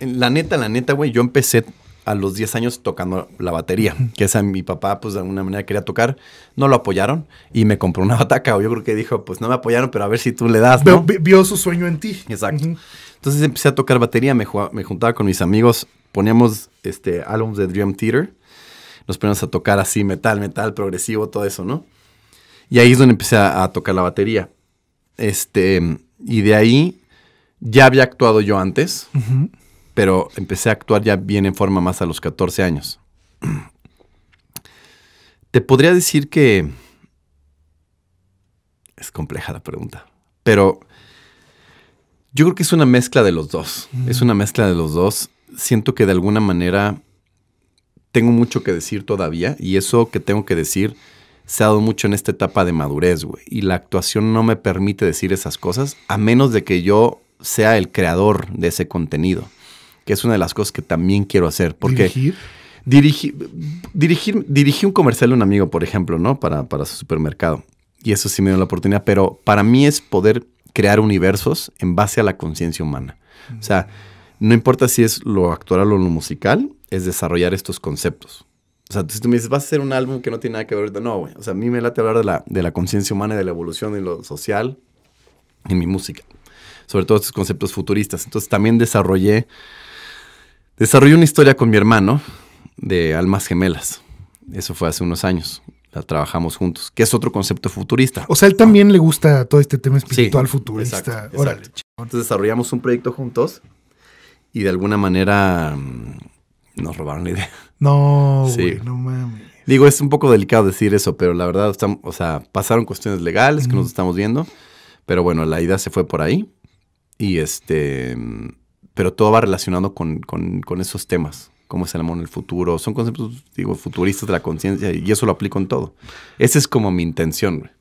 La neta, la neta, güey, yo empecé a los 10 años tocando la batería, que esa mi papá, pues de alguna manera quería tocar, no lo apoyaron y me compró una bataca. O yo creo que dijo, pues no me apoyaron, pero a ver si tú le das. ¿no? Vio, su sueño en ti. Exacto. Entonces empecé a tocar batería, me, juntaba con mis amigos, poníamos este álbumes de Dream Theater, nos poníamos a tocar así, metal, metal, progresivo, todo eso, ¿no? Y ahí es donde empecé a, tocar la batería. Este, y de ahí ya había actuado yo antes. Ajá pero empecé a actuar ya bien en forma más a los 14 años. Te podría decir que... Es compleja la pregunta, pero yo creo que es una mezcla de los dos. Es una mezcla de los dos. Siento que de alguna manera tengo mucho que decir todavía y eso que tengo que decir se ha dado mucho en esta etapa de madurez, güey. Y la actuación no me permite decir esas cosas a menos de que yo sea el creador de ese contenido que es una de las cosas que también quiero hacer. Porque ¿Dirigir? Dirigi, dirigir, dirigí un comercial a un amigo, por ejemplo, ¿no? Para, para su supermercado. Y eso sí me dio la oportunidad, pero para mí es poder crear universos en base a la conciencia humana. O sea, no importa si es lo actual o lo musical, es desarrollar estos conceptos. O sea, si tú me dices, vas a hacer un álbum que no tiene nada que ver, no, güey. O sea, a mí me late hablar de la, de la conciencia humana, de la evolución, y lo social, en mi música. Sobre todo estos conceptos futuristas. Entonces también desarrollé Desarrollé una historia con mi hermano de almas gemelas. Eso fue hace unos años. La trabajamos juntos, que es otro concepto futurista. O sea, él también le gusta todo este tema espiritual futurista. Exacto, Órale. Entonces desarrollamos un proyecto juntos y de alguna manera mm, nos robaron la idea. No, no mames. Digo, es un poco delicado decir eso, pero la verdad, o sea, pasaron cuestiones legales que nos estamos viendo, pero bueno, la idea se fue por ahí y este mm, pero todo va relacionado con, con, esos temas, cómo es el amor en el futuro. Son conceptos, digo, futuristas de la conciencia y eso lo aplico en todo. Esa es como mi intención.